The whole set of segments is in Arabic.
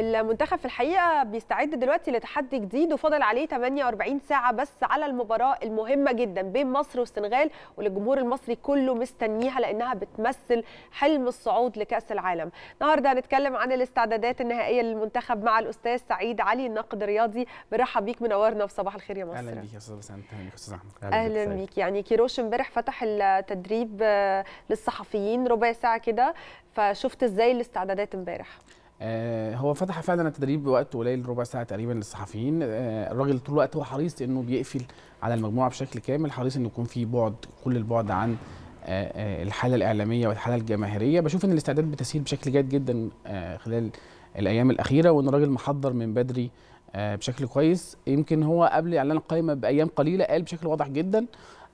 المنتخب في الحقيقه بيستعد دلوقتي لتحدي جديد وفاضل عليه 48 ساعه بس على المباراه المهمه جدا بين مصر والسنغال والجمهور المصري كله مستنيها لانها بتمثل حلم الصعود لكاس العالم النهارده هنتكلم عن الاستعدادات النهائيه للمنتخب مع الاستاذ سعيد علي الناقد الرياضي برحب بيك منورنا في صباح الخير يا مصر اهلا بيك يا استاذ استاذ احمد اهلا بيك يعني كيروش امبارح فتح التدريب آه، للصحفيين ربع ساعه كده فشفت ازاي الاستعدادات امبارح آه، هو فتح فعلا التدريب بوقت قليل ربع ساعه تقريبا للصحفيين آه، الراجل طول الوقت هو حريص انه بيقفل على المجموعه بشكل كامل حريص انه يكون في بعد كل البعد عن آه، الحاله الاعلاميه والحاله الجماهيريه بشوف ان الاستعداد بتسهيل بشكل جيد جدا خلال الايام الاخيره وان الراجل محضر من بدري بشكل كويس يمكن هو قبل اعلان القائمه بايام قليله قال بشكل واضح جدا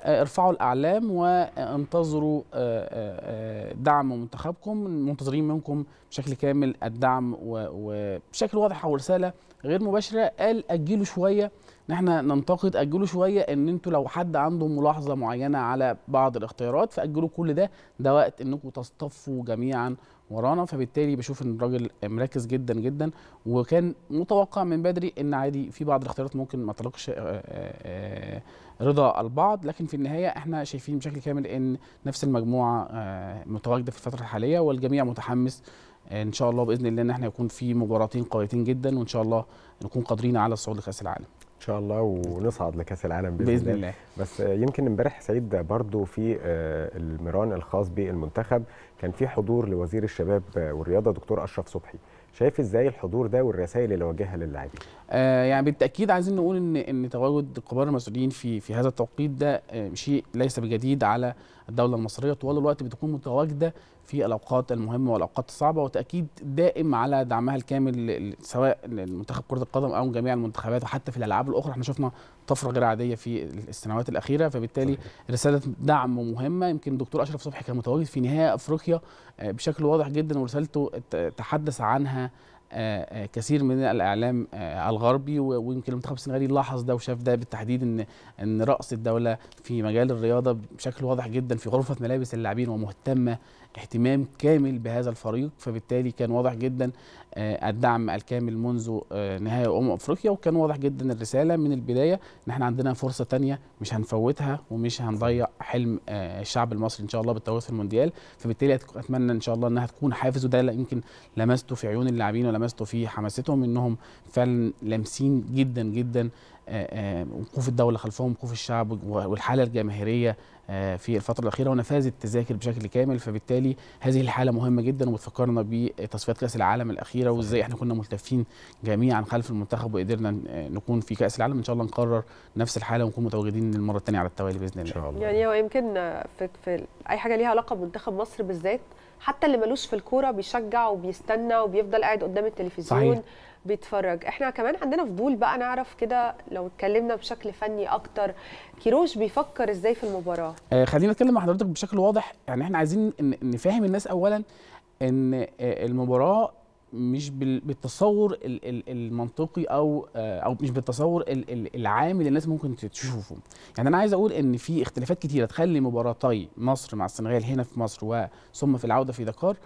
ارفعوا الاعلام وانتظروا آه، آه، آه، دعم منتخبكم منتظرين منكم بشكل كامل الدعم وبشكل واضح او رساله غير مباشره قال اجلوا شويه ان احنا ننتقد اجلوا شويه ان انتوا لو حد عنده ملاحظه معينه على بعض الاختيارات فاجلوا كل ده ده وقت انكم تصطفوا جميعا ورانا فبالتالي بشوف ان الراجل مركز جدا جدا وكان متوقع من بدري ان عادي في بعض الاختيارات ممكن ما تلقش آه، آه، آه، رضا البعض لكن في النهايه احنا شايفين بشكل كامل ان نفس المجموعه متواجده في الفتره الحاليه والجميع متحمس ان شاء الله باذن الله ان احنا يكون في مباراتين قويتين جدا وان شاء الله نكون قادرين على الصعود لكاس العالم ان شاء الله ونصعد لكاس العالم باذن, بإذن الله. الله بس يمكن امبارح سعيد برضو في آه، المران الخاص بالمنتخب كان في حضور لوزير الشباب آه، والرياضه دكتور اشرف صبحي شايف ازاي الحضور ده والرسائل اللي وجهها للاعبين آه يعني بالتاكيد عايزين نقول ان ان تواجد كبار المسؤولين في في هذا التوقيت ده آه، شيء ليس بجديد على الدوله المصريه طوال الوقت بتكون متواجده في الاوقات المهمه والاوقات الصعبه وتاكيد دائم على دعمها الكامل سواء لمنتخب كره القدم او جميع المنتخبات وحتى في الالعاب الاخرى احنا شفنا طفره غير عاديه في السنوات الاخيره فبالتالي صحيح. رساله دعم مهمه يمكن الدكتور اشرف صبحي كان متواجد في نهائي افريقيا آه، بشكل واضح جدا ورسالته تحدث عنها آه، آه، كثير من الاعلام آه، الغربي ويمكن المنتخب السنغالي لاحظ ده وشاف ده بالتحديد ان ان راس الدوله في مجال الرياضه بشكل واضح جدا في غرفه ملابس اللاعبين ومهتمه اهتمام كامل بهذا الفريق فبالتالي كان واضح جدا آه، الدعم الكامل منذ آه، نهاية أمم أفريقيا وكان واضح جدا الرسالة من البداية إن احنا عندنا فرصة تانية مش هنفوتها ومش هنضيع حلم آه، الشعب المصري إن شاء الله بالتواصل في المونديال فبالتالي أتمنى إن شاء الله إنها تكون حافز وده يمكن لمسته في عيون اللاعبين ولمسته في حماستهم إنهم فعلا لامسين جدا جدا وقوف الدولة خلفهم وقوف الشعب والحالة الجماهيرية آه، في الفتره الاخيره ونفاز التذاكر بشكل كامل فبالتالي هذه الحاله مهمه جدا وبتفكرنا بتصفيات كاس العالم الاخيره وازاي احنا كنا ملتفين جميعا خلف المنتخب وقدرنا آه، نكون في كاس العالم ان شاء الله نقرر نفس الحاله ونكون متواجدين المره الثانيه على التوالي باذن الله ان شاء الله يعني هو يمكن في, في اي حاجه ليها علاقه بمنتخب مصر بالذات حتى اللي ملوش في الكوره بيشجع وبيستنى وبيفضل قاعد قدام التلفزيون صحيح. بيتفرج احنا كمان عندنا فضول بقى نعرف كده لو اتكلمنا بشكل فني اكتر كيروش بيفكر ازاي في المباراه آه خلينا نتكلم مع حضرتك بشكل واضح يعني احنا عايزين نفهم الناس اولا ان آه، المباراه مش بالتصور المنطقي او آه، او مش بالتصور العام اللي الناس ممكن تشوفه يعني انا عايز اقول ان في اختلافات كتيره تخلي مباراتي مصر مع السنغال هنا في مصر وثم في العوده في دكار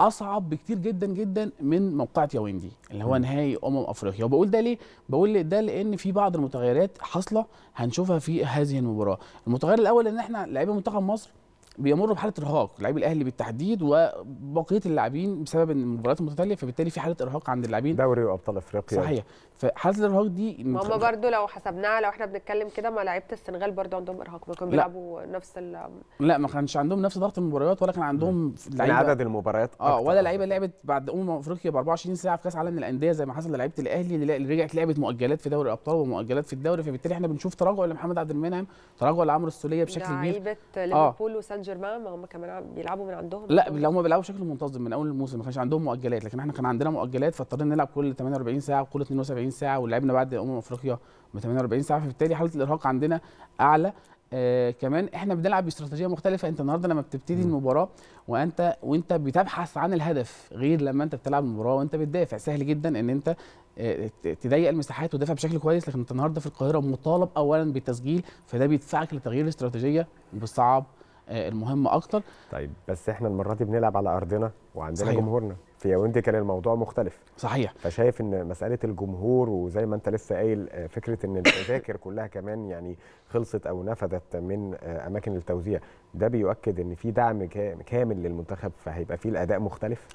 اصعب بكتير جدا جدا من موقعه ياوندي اللي هو نهائي امم افريقيا وبقول ده ليه بقول ده لان في بعض المتغيرات حاصله هنشوفها في هذه المباراه المتغير الاول ان احنا لعيبه منتخب مصر بيمر بحاله ارهاق لعيب الاهلي بالتحديد وبقيه اللاعبين بسبب ان المباريات المتتاليه فبالتالي في حاله ارهاق عند اللاعبين دوري وابطال افريقيا صحيح فحاله الارهاق دي ما هم برضه لو حسبناها لو احنا بنتكلم كده ما لعيبه السنغال برضه عندهم ارهاق بيكونوا بيلعبوا نفس ال لا ما كانش عندهم نفس ضغط المباريات ولا كان عندهم لعيبه يعني عدد المباريات اه ولا لعيبه لعبت بعد امم افريقيا ب 24 ساعه في كاس عالم للانديه زي ما حصل للعيبه الاهلي اللي رجعت لعبت مؤجلات في دوري الابطال ومؤجلات في الدوري فبالتالي احنا بنشوف تراجع لمحمد عبد المنعم تراجع لعمرو السوليه بشكل كبير لعيبه آه. ليفربول آه. وسان جيرمان ما هم كمان بيلعبوا من عندهم لا هم بيلعبوا بشكل منتظم من اول الموسم ما كانش عندهم مؤجلات لكن احنا كان عندنا مؤجلات فاضطرينا نلعب كل 48 ساعه وكل 72 ساعه ولعبنا بعد امم افريقيا ب 48 ساعه فبالتالي حاله الارهاق عندنا اعلى آه كمان احنا بنلعب باستراتيجيه مختلفه انت النهارده لما بتبتدي المباراه وانت وانت بتبحث عن الهدف غير لما انت بتلعب المباراه وانت بتدافع سهل جدا ان انت آه، تضيق المساحات وتدافع بشكل كويس لكن انت النهارده في القاهره مطالب اولا بالتسجيل فده بيدفعك لتغيير الاستراتيجيه وبالصعب آه، المهم اكتر طيب بس احنا المره دي بنلعب على ارضنا وعندنا صحيح. جمهورنا في ياوندي كان الموضوع مختلف صحيح فشايف ان مساله الجمهور وزي ما انت لسه قايل آه، فكره ان التذاكر كلها كمان يعني خلصت او نفذت من آه، اماكن التوزيع ده بيؤكد ان في دعم كامل للمنتخب فهيبقى فيه الاداء مختلف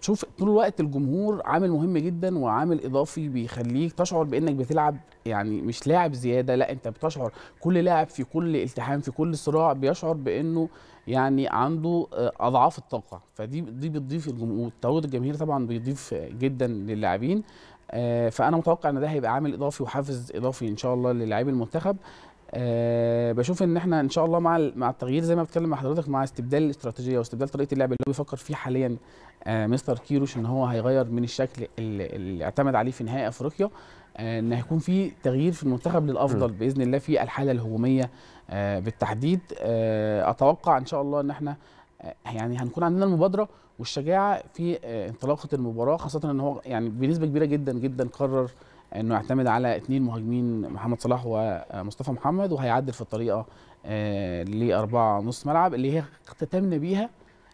تشوف طول الوقت الجمهور عامل مهم جدا وعامل اضافي بيخليك تشعر بانك بتلعب يعني مش لاعب زياده لا انت بتشعر كل لاعب في كل التحام في كل صراع بيشعر بانه يعني عنده آه، اضعاف الطاقه فدي دي بتضيف الجمهور التواجد الجماهير طبعا بيضيف جدا للاعبين آه، فانا متوقع ان ده هيبقى عامل اضافي وحافز اضافي ان شاء الله للاعبي المنتخب أه بشوف ان احنا ان شاء الله مع مع التغيير زي ما بتكلم مع حضرتك مع استبدال الاستراتيجيه واستبدال طريقه اللعب اللي هو بيفكر فيه حاليا آه مستر كيروش ان هو هيغير من الشكل اللي, اعتمد عليه في نهائي افريقيا آه ان هيكون في تغيير في المنتخب للافضل باذن الله في الحاله الهجوميه آه بالتحديد آه اتوقع ان شاء الله ان احنا آه، يعني هنكون عندنا المبادره والشجاعه في آه، انطلاقه المباراه خاصه ان هو يعني بنسبه كبيره جدا جدا قرر انه يعتمد على اثنين مهاجمين محمد صلاح ومصطفى محمد وهيعدل في الطريقه آه، لاربعه نص ملعب اللي هي اختتمنا بيها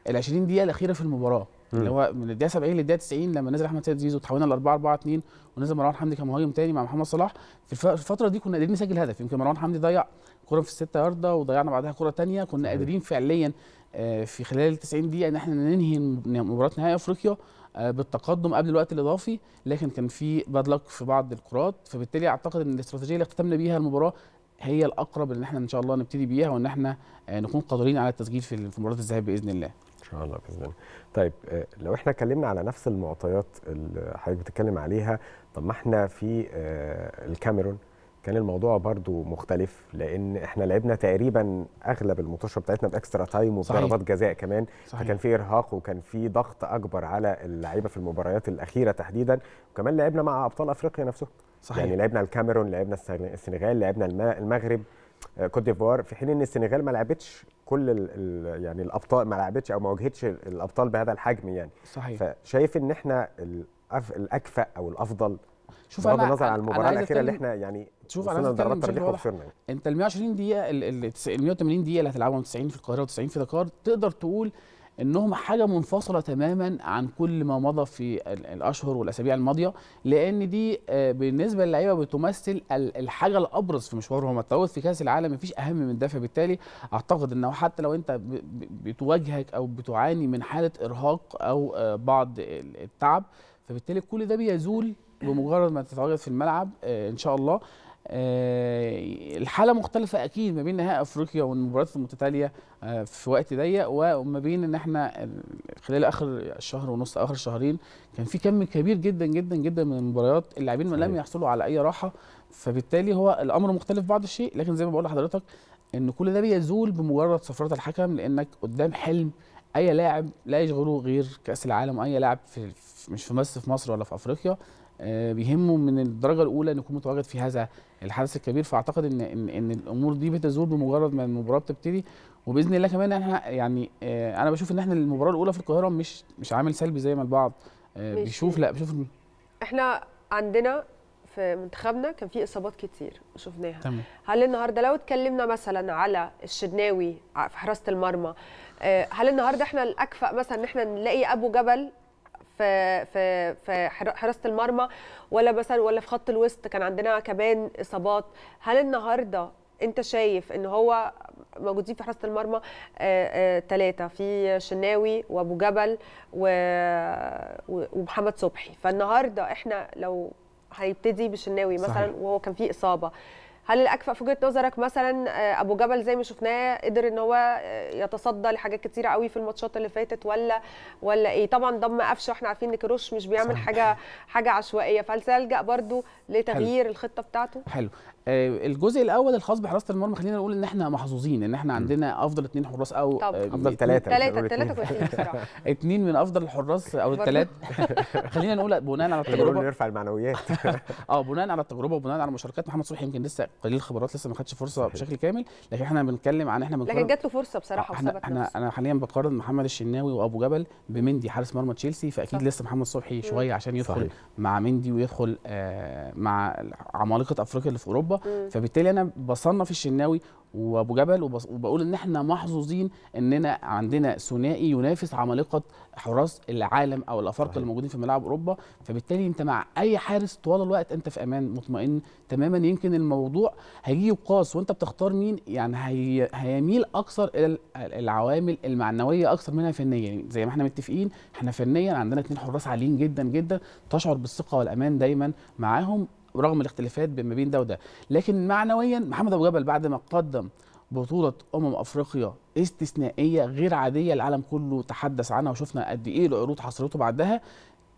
ال 20 دقيقه الاخيره في المباراه اللي هو من الدقيقه 70 للدقيقه 90 لما نزل احمد سيد زيزو تحولنا ل 4 4 2 ونزل مروان حمدي كمهاجم ثاني مع محمد صلاح في الفتره دي كنا قادرين نسجل هدف يمكن مروان حمدي ضيع كره في الستة ياردة وضيعنا بعدها كره ثانيه كنا قادرين فعليا آه، في خلال ال 90 دقيقه ان احنا ننهي مباراه نهائي افريقيا آه، بالتقدم قبل الوقت الاضافي لكن كان في باد لك في بعض الكرات فبالتالي اعتقد ان الاستراتيجيه اللي اختتمنا بيها المباراه هي الاقرب ان احنا ان شاء الله نبتدي بيها وان احنا آه، نكون قادرين على التسجيل في مباراه الذهاب باذن الله. ان شاء الله باذن الله. طيب آه، لو احنا اتكلمنا على نفس المعطيات اللي حضرتك بتتكلم عليها طب ما احنا في الكاميرون كان الموضوع برضو مختلف لان احنا لعبنا تقريبا اغلب الماتشات بتاعتنا باكسترا تايم وضربات جزاء كمان صحيح. فكان في ارهاق وكان في ضغط اكبر على اللعيبه في المباريات الاخيره تحديدا وكمان لعبنا مع ابطال افريقيا نفسه صحيح. يعني لعبنا الكاميرون لعبنا السنغال لعبنا المغرب آه، كوت ديفوار في حين ان السنغال ما لعبتش كل الـ الـ يعني الابطال ما لعبتش او ما واجهتش الابطال بهذا الحجم يعني صحيح فشايف ان احنا الاكفأ او الافضل شوف بغض النظر عن المباراه الاخيره اللي احنا يعني شوف انا ضربات ترجيح وخسرنا انت ال 120 دقيقه ال 180 دقيقه اللي هتلعبهم 90 في القاهره و90 في دكار تقدر تقول انهم حاجه منفصله تماما عن كل ما مضى في الاشهر والاسابيع الماضيه لان دي آه، بالنسبه للعيبه بتمثل الحاجه الابرز في مشوارهم التوت في كاس العالم مفيش اهم من ده فبالتالي اعتقد انه حتى لو انت بتواجهك او بتعاني من حاله ارهاق او آه، بعض التعب فبالتالي كل ده بيزول بمجرد ما تتواجد في الملعب آه، ان شاء الله آه، الحاله مختلفه اكيد ما بين نهائي افريقيا والمباريات المتتاليه آه، في وقت ضيق وما بين ان احنا خلال اخر شهر ونص اخر شهرين كان في كم كبير جدا جدا جدا من المباريات اللاعبين لم يحصلوا على اي راحه فبالتالي هو الامر مختلف بعض الشيء لكن زي ما بقول لحضرتك ان كل ده بيزول بمجرد صفرات الحكم لانك قدام حلم اي لاعب لا يشغله غير كاس العالم اي لاعب في مش في مصر في مصر ولا في افريقيا آه، بيهمه من الدرجه الاولى انه يكون متواجد في هذا الحدث الكبير فاعتقد ان ان, إن الامور دي بتزول بمجرد ما المباراه بتبتدي وباذن الله كمان احنا يعني آه، انا بشوف ان احنا المباراه الاولى في القاهره مش مش عامل سلبي زي ما البعض آه، بيشوف لا بيشوف احنا عندنا في منتخبنا كان في اصابات كتير شفناها تمام. هل النهارده لو اتكلمنا مثلا على الشناوي في حراسه المرمى هل النهارده احنا الاكفأ مثلا ان احنا نلاقي ابو جبل في في في حراسه المرمى ولا مثلا ولا في خط الوسط كان عندنا كمان اصابات هل النهارده انت شايف ان هو موجودين في حراسه المرمى ثلاثه آه، آه، في شناوي وابو جبل و... ومحمد صبحي فالنهارده احنا لو هيبتدي بشناوي مثلا صحيح. وهو كان فيه اصابه هل الاكفأ في وجهه نظرك مثلا آه، ابو جبل زي ما شفناه قدر ان هو آه، يتصدى لحاجات كتيره قوي في الماتشات اللي فاتت ولا ولا ايه طبعا ضم قفشه واحنا عارفين ان كروش مش بيعمل صحيح. حاجه حاجه عشوائيه فهل سيلجا برضو لتغيير حلو. الخطه بتاعته حلو آه، الجزء الاول الخاص بحراسه المرمى خلينا نقول ان احنا محظوظين ان احنا عندنا افضل اثنين حراس او آه، افضل ثلاثه ثلاثه ثلاثه كويسين اثنين من افضل الحراس او الثلاثه خلينا نقول بناء على التجربه نرفع المعنويات اه بناء على التجربه وبناء على مشاركات محمد صبحي يمكن لسه قليل الخبرات لسه ما خدش فرصه بشكل كامل لكن احنا بنتكلم عن احنا بنقارن لكن جات له فرصه بصراحه آه، احنا احنا انا حاليا بقارن محمد الشناوي وابو جبل بمندي حارس مرمى تشيلسي فاكيد لسه محمد صبحي شويه عشان يدخل مع مندي ويدخل مع عمالقه افريقيا اللي في اوروبا فبالتالي انا بصنف الشناوي وابو جبل وبقول ان احنا محظوظين اننا عندنا ثنائي ينافس عمالقه حراس العالم او الافارقه اللي موجودين في ملعب اوروبا فبالتالي انت مع اي حارس طوال الوقت انت في امان مطمئن تماما يمكن الموضوع هيجي يقاس وانت بتختار مين يعني هي هيميل اكثر الى العوامل المعنويه اكثر منها فنيا يعني زي ما احنا متفقين احنا فنيا عندنا اثنين حراس عاليين جدا جدا تشعر بالثقه والامان دايما معاهم رغم الاختلافات ما بين ده وده لكن معنويا محمد ابو جبل بعد ما قدم بطولة أمم أفريقيا استثنائية غير عادية العالم كله تحدث عنها وشفنا قد إيه العروض حصلته بعدها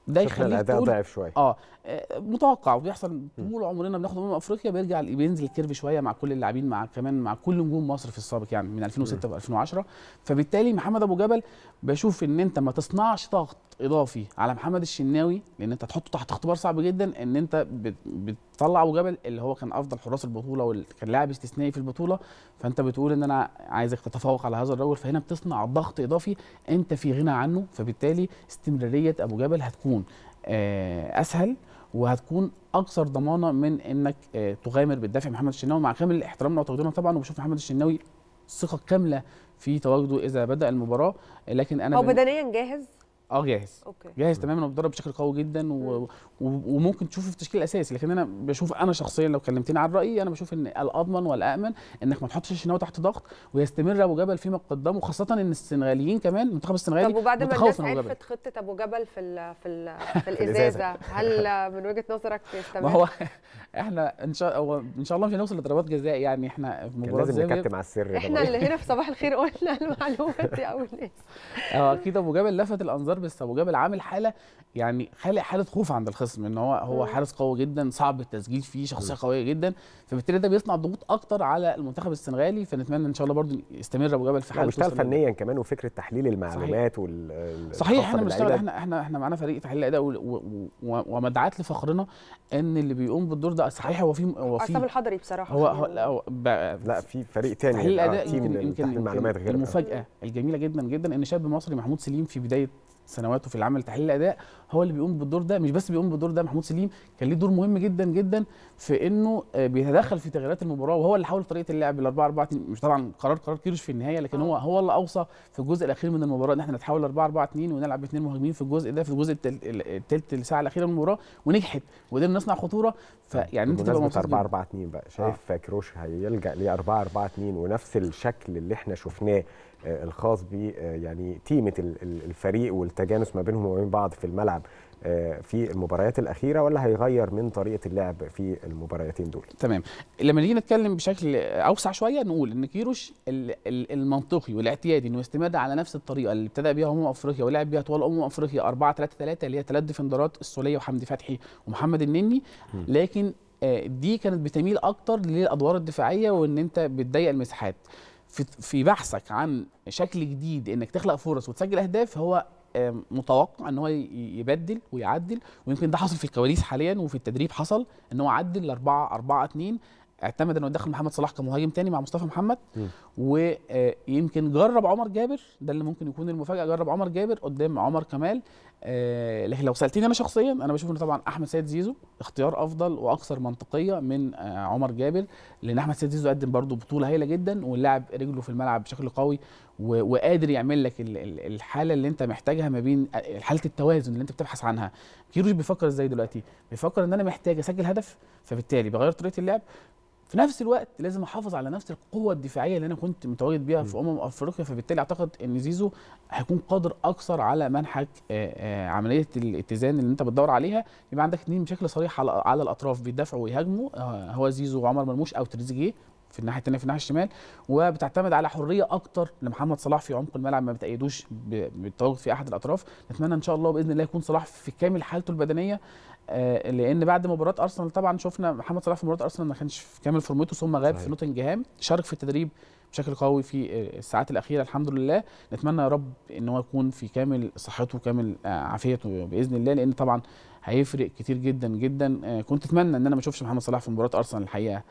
ده يخليك الاداء ضعف شويه اه, آه، متوقع وبيحصل طول عمرنا بناخد امم افريقيا بيرجع بينزل الكيرف شويه مع كل اللاعبين مع كمان مع كل نجوم مصر في السابق يعني من 2006 ل 2010 فبالتالي محمد ابو جبل بشوف ان انت ما تصنعش ضغط اضافي على محمد الشناوي لان انت تحطه تحت اختبار صعب جدا ان انت بتطلع ابو جبل اللي هو كان افضل حراس البطوله وكان لاعب استثنائي في البطوله فانت بتقول ان انا عايزك تتفوق على هذا الرجل فهنا بتصنع ضغط اضافي انت في غنى عنه فبالتالي استمراريه ابو جبل هتكون هتكون آه، اسهل وهتكون اكثر ضمانه من انك آه، تغامر بالدافع محمد الشناوي مع كامل احترامنا وتقديرنا طبعا وبشوف محمد الشناوي ثقه كامله في تواجده اذا بدا المباراه لكن انا هو بدنيا جاهز اه جاهز أوكي. جاهز تماما وبيدرب بشكل قوي جدا و... و... وممكن تشوفه في التشكيل الاساسي لكن انا بشوف انا شخصيا لو كلمتني عن رايي انا بشوف ان الاضمن والامن انك ما تحطش الشناوي تحت ضغط ويستمر ابو جبل فيما قدمه خاصه ان السنغاليين كمان المنتخب السنغالي طب وبعد ما الناس عرفت خطه ابو جبل في ال... في ال... في الازازه هل من وجهه نظرك يستمر؟ ما هو احنا ان شاء الله ان شاء الله مش هنوصل لضربات جزاء يعني احنا في مباراه لازم نكتم على السر احنا اللي هنا في صباح الخير قلنا المعلومات دي اول ناس آه، اكيد ابو جبل لفت الانظار بس ابو جبل عامل حاله يعني خالق حاله خوف عند الخصم ان هو هو حارس قوي جدا صعب التسجيل فيه شخصيه قويه جدا فبالتالي ده بيصنع ضغوط اكتر على المنتخب السنغالي فنتمنى ان شاء الله برضو يستمر ابو جبل في حاله مشتغل فنيا كمان وفكره تحليل المعلومات صحيح. وال صحيح احنا بنشتغل احنا احنا احنا معانا فريق تحليل اداء ومدعاه لفخرنا ان اللي بيقوم بالدور ده صحيح هو في هو في عصام الحضري بصراحه هو, هو لا هو لا في فريق تاني تحليل الاداء يمكن يمكن المعلومات غير المفاجاه الجميله جدا جدا ان شاب مصري محمود سليم في بدايه سنواته في العمل تحليل الاداء هو اللي بيقوم بالدور ده مش بس بيقوم بالدور ده محمود سليم كان ليه دور مهم جدا جدا في انه آه، بيتدخل في تغييرات المباراه وهو اللي حاول طريقه اللعب ال 4 4 2 مش طبعا قرار قرار كيرش في النهايه لكن هو آه. هو اللي اوصى في الجزء الاخير من المباراه ان احنا نتحول ل 4 4 2 ونلعب باثنين مهاجمين في الجزء ده في الجزء الثالث الساعه الاخيره من المباراه ونجحت وقدرنا نصنع خطوره فيعني آه. انت تبقى 4 4 2 بقى شايف آه. كروش هيلجا ل 4 4 2 ونفس الشكل اللي احنا شفناه الخاص ب يعني تيمه الفريق والتجانس ما بينهم وبين بعض في الملعب الملعب آه، في المباريات الاخيره ولا هيغير من طريقه اللعب في المباراتين دول تمام لما نيجي نتكلم بشكل اوسع شويه نقول ان كيروش المنطقي والاعتيادي انه يستمد على نفس الطريقه اللي ابتدى بيها امم افريقيا ولعب بيها طوال امم افريقيا 4 3 3 اللي هي ثلاث ديفندرات السوليه وحمدي فتحي ومحمد النني لكن آه، دي كانت بتميل اكتر للادوار الدفاعيه وان انت بتضيق المساحات في بحثك عن شكل جديد انك تخلق فرص وتسجل اهداف هو متوقع ان هو يبدل ويعدل ويمكن ده حصل في الكواليس حاليا وفي التدريب حصل ان هو عدل 4 4 2 اعتمد انه يدخل محمد صلاح كمهاجم تاني مع مصطفى محمد م. ويمكن جرب عمر جابر ده اللي ممكن يكون المفاجاه جرب عمر جابر قدام عمر كمال آه، لكن لو سالتني انا شخصيا انا بشوف ان طبعا احمد سيد زيزو اختيار افضل واكثر منطقيه من آه، عمر جابر لان احمد سيد زيزو قدم برده بطوله هايله جدا واللاعب رجله في الملعب بشكل قوي وقادر يعمل لك الحاله اللي انت محتاجها ما بين آه، حاله التوازن اللي انت بتبحث عنها كيروش بيفكر ازاي دلوقتي بيفكر ان انا محتاج اسجل هدف فبالتالي بغير طريقه اللعب في نفس الوقت لازم احافظ على نفس القوه الدفاعيه اللي انا كنت متواجد بيها في امم افريقيا فبالتالي اعتقد ان زيزو هيكون قادر اكثر على منحك آه، آه، عمليه الاتزان اللي انت بتدور عليها يبقى عندك اثنين بشكل صريح على, على الاطراف بيدافعوا ويهاجموا آه، هو زيزو وعمر مرموش او تريزيجيه في الناحيه الثانيه في الناحيه الشمال وبتعتمد على حريه اكتر لمحمد صلاح في عمق الملعب ما بتايدوش بالتواجد في احد الاطراف نتمنى ان شاء الله باذن الله يكون صلاح في كامل حالته البدنيه آه، لان بعد مباراه ارسنال طبعا شفنا محمد صلاح في مباراه ارسنال ما كانش في كامل فورمته ثم غاب في نوتنجهام شارك في التدريب بشكل قوي في آه، الساعات الاخيره الحمد لله نتمنى يا رب ان هو يكون في كامل صحته وكامل آه، عافيته باذن الله لان طبعا هيفرق كتير جدا جدا كنت اتمنى ان انا ما اشوفش محمد صلاح في مباراه ارسنال الحقيقه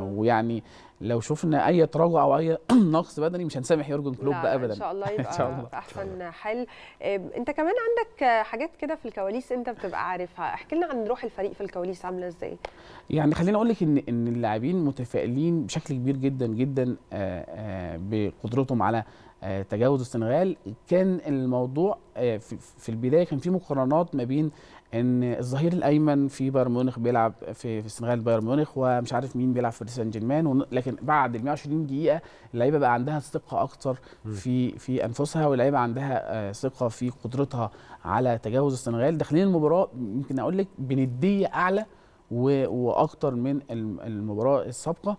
ويعني لو شفنا اي تراجع او اي نقص بدني مش هنسامح يورجن كلوب ابدا ان شاء الله يبقى إن شاء الله. احسن حل انت كمان عندك حاجات كده في الكواليس انت بتبقى عارفها احكي لنا عن روح الفريق في الكواليس عامله ازاي يعني خليني اقول لك ان ان اللاعبين متفائلين بشكل كبير جدا جدا آه، آه، بقدرتهم على آه، تجاوز السنغال كان الموضوع في البدايه كان في مقارنات ما بين ان الظهير الايمن في بايرن ميونخ بيلعب في في السنغال بايرن ميونخ ومش عارف مين بيلعب في سان جيرمان لكن بعد ال 120 دقيقه اللعيبه بقى عندها ثقه اكتر في في انفسها واللعيبه عندها آه، ثقه في قدرتها على تجاوز السنغال داخلين المباراه يمكن اقول لك بنديه اعلى واكتر من المباراه السابقه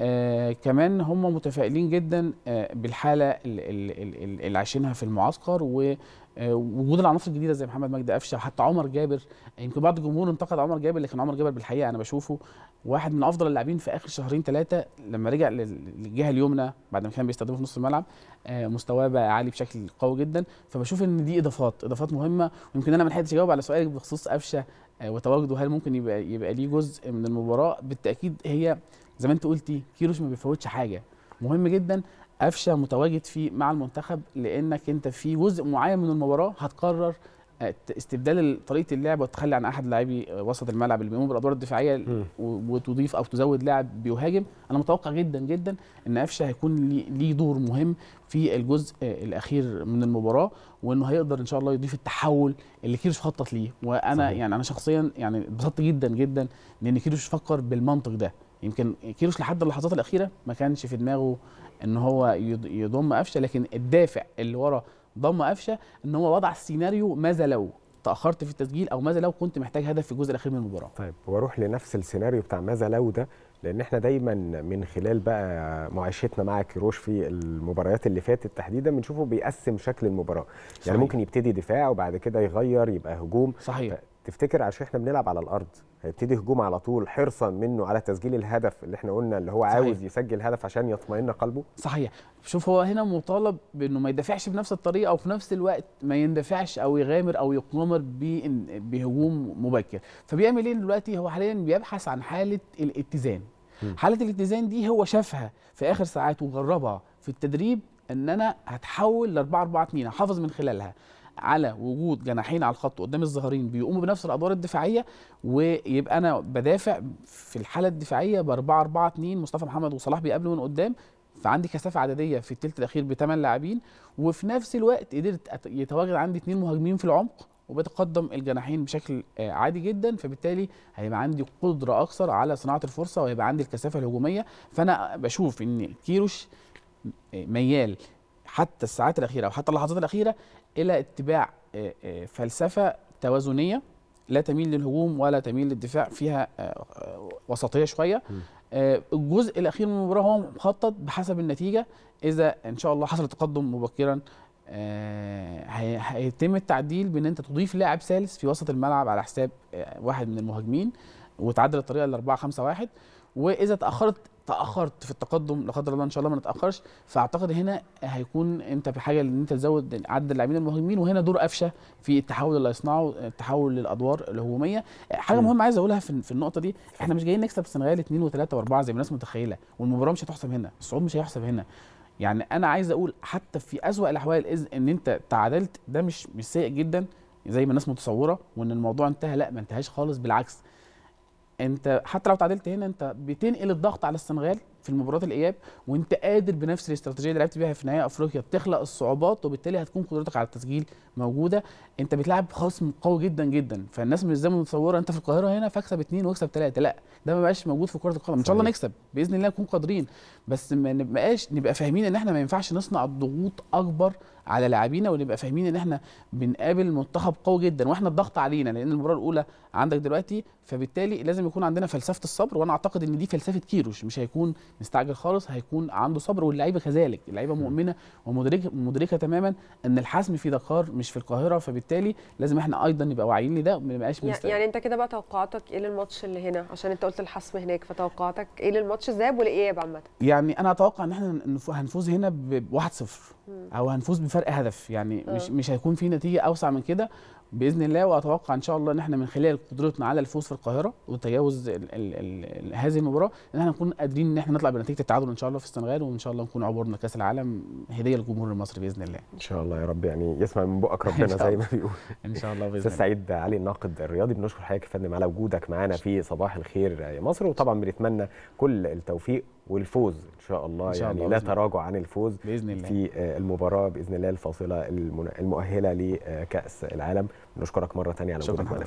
آه كمان هم متفائلين جدا آه بالحاله اللي عايشينها في المعسكر و آه، وجود العناصر الجديده زي محمد مجدي قفشه وحتى عمر جابر يمكن بعض الجمهور انتقد عمر جابر لكن عمر جابر بالحقيقه انا بشوفه واحد من افضل اللاعبين في اخر شهرين ثلاثه لما رجع للجهه اليمنى بعد ما كان بيستخدمه في نص الملعب آه، مستواه بقى عالي بشكل قوي جدا فبشوف ان دي اضافات اضافات مهمه ويمكن انا ما لحقتش اجاوب على سؤالك بخصوص قفشه آه، وتواجده هل ممكن يبقى يبقى ليه جزء من المباراه بالتاكيد هي زي ما انت قلتي كيروش ما بيفوتش حاجه مهم جدا قفشه متواجد في مع المنتخب لانك انت في جزء معين من المباراه هتقرر آه، استبدال طريقه اللعب وتخلي عن احد لاعبي آه، وسط الملعب اللي بيقوم بالادوار الدفاعيه وتضيف او تزود لاعب بيهاجم انا متوقع جدا جدا ان قفشه هيكون ليه دور مهم في الجزء آه، الاخير من المباراه وانه هيقدر ان شاء الله يضيف التحول اللي كيروش خطط ليه وانا صحيح. يعني انا شخصيا يعني اتبسطت جدا جدا لان كيروش فكر بالمنطق ده يمكن كيروش لحد اللحظات الاخيره ما كانش في دماغه ان هو يضم قفشه لكن الدافع اللي ورا ضم قفشه ان هو وضع السيناريو ماذا لو تاخرت في التسجيل او ماذا لو كنت محتاج هدف في الجزء الاخير من المباراه طيب واروح لنفس السيناريو بتاع ماذا لو ده لان احنا دايما من خلال بقى معيشتنا مع كيروش في المباريات اللي فاتت تحديدا بنشوفه بيقسم شكل المباراه يعني صحيح. يعني ممكن يبتدي دفاع وبعد كده يغير يبقى هجوم صحيح تفتكر عشان احنا بنلعب على الارض هيبتدي هجوم على طول حرصا منه على تسجيل الهدف اللي احنا قلنا اللي هو صحيح. عاوز يسجل هدف عشان يطمئن قلبه صحيح شوف هو هنا مطالب بانه ما يدافعش بنفس الطريقه وفي نفس الوقت ما يندفعش او يغامر او يقمر بهجوم مبكر فبيعمل ايه دلوقتي هو حاليا بيبحث عن حاله الاتزان م. حاله الاتزان دي هو شافها في اخر ساعات وجربها في التدريب ان انا هتحول ل 4 4 2 هحافظ من خلالها على وجود جناحين على الخط قدام الظهرين بيقوموا بنفس الادوار الدفاعيه ويبقى انا بدافع في الحاله الدفاعيه ب 4 4 2 مصطفى محمد وصلاح بيقابلوا من قدام فعندي كثافه عدديه في الثلث الاخير بثمان لاعبين وفي نفس الوقت قدرت يتواجد عندي اثنين مهاجمين في العمق وبتقدم الجناحين بشكل آه، عادي جدا فبالتالي هيبقى عندي قدره اكثر على صناعه الفرصه وهيبقى عندي الكثافه الهجوميه فانا بشوف ان كيروش آه، ميال حتى الساعات الاخيره او حتى اللحظات الاخيره الى اتباع آه، آه، فلسفه توازنيه لا تميل للهجوم ولا تميل للدفاع فيها آه، وسطيه شويه الجزء الاخير من المباراه هو مخطط بحسب النتيجه اذا ان شاء الله حصل تقدم مبكرا هيتم التعديل بان انت تضيف لاعب ثالث في وسط الملعب على حساب واحد من المهاجمين وتعدل الطريقه ل 4 5 1 واذا تاخرت تاخرت في التقدم لا قدر الله ان شاء الله ما نتاخرش فاعتقد هنا هيكون انت بحاجه ان انت تزود عدد اللاعبين المهاجمين وهنا دور قفشه في التحول اللي هيصنعه التحول للادوار الهجوميه حاجه م. مهمه عايز اقولها في, في النقطه دي احنا مش جايين نكسب السنغال 2 و3 و4 زي ما الناس متخيله والمباراه مش هتحسب هنا الصعود مش هيحسب هنا يعني انا عايز اقول حتى في اسوا الاحوال اذ ان انت تعادلت ده مش مش سيء جدا زي ما الناس متصوره وان الموضوع انتهى لا ما انتهاش خالص بالعكس انت حتى لو تعادلت هنا انت بتنقل الضغط على السنغال في المباراه الاياب وانت قادر بنفس الاستراتيجيه اللي لعبت بيها في نهائي افريقيا بتخلق الصعوبات وبالتالي هتكون قدرتك على التسجيل موجوده انت بتلعب خصم قوي جدا جدا فالناس مش زي ما متصوره انت في القاهره هنا فاكسب اثنين واكسب ثلاثه لا ده ما بقاش موجود في كره القدم ان شاء الله نكسب باذن الله نكون قادرين بس ما نبقاش نبقى فاهمين ان احنا ما ينفعش نصنع الضغوط اكبر على لاعبينا ونبقى فاهمين ان احنا بنقابل منتخب قوي جدا واحنا الضغط علينا لان المباراه الاولى عندك دلوقتي فبالتالي لازم يكون عندنا فلسفه الصبر وانا اعتقد ان دي فلسفه كيروش مش هيكون مستعجل خالص هيكون عنده صبر واللعيبه كذلك اللعيبه مؤمنه ومدركه مدركه تماما ان الحسم في دكار مش في القاهره فبالتالي لازم احنا ايضا نبقى واعيين لده ما نبقاش مستعجل يعني انت كده بقى توقعاتك ايه للماتش اللي هنا عشان انت قلت الحسم هناك فتوقعاتك ايه للماتش الذهاب والاياب عامه يعني انا اتوقع ان احنا هنفوز هنا ب 1-0 او هنفوز بفرق هدف يعني مش آه. مش هيكون في نتيجه اوسع من كده باذن الله واتوقع ان شاء الله ان احنا من خلال قدرتنا على الفوز في القاهره وتجاوز الـ الـ الـ هذه المباراه ان احنا نكون قادرين ان احنا نطلع بنتيجه التعادل ان شاء الله في السنغال وان شاء الله نكون عبرنا كاس العالم هديه للجمهور المصري باذن الله ان شاء الله يا رب يعني يسمع من بقك ربنا زي ما بيقول ان شاء الله باذن الله سعيد علي الناقد الرياضي بنشكر حضرتك يا فندم على وجودك معانا في صباح الخير يا مصر وطبعا بنتمنى كل التوفيق والفوز ان شاء الله إن شاء يعني الله لا تراجع عن الفوز باذن الله في آه، المباراه باذن الله الفاصله المؤهله لكاس العالم نشكرك مره ثانيه على وجودك معنا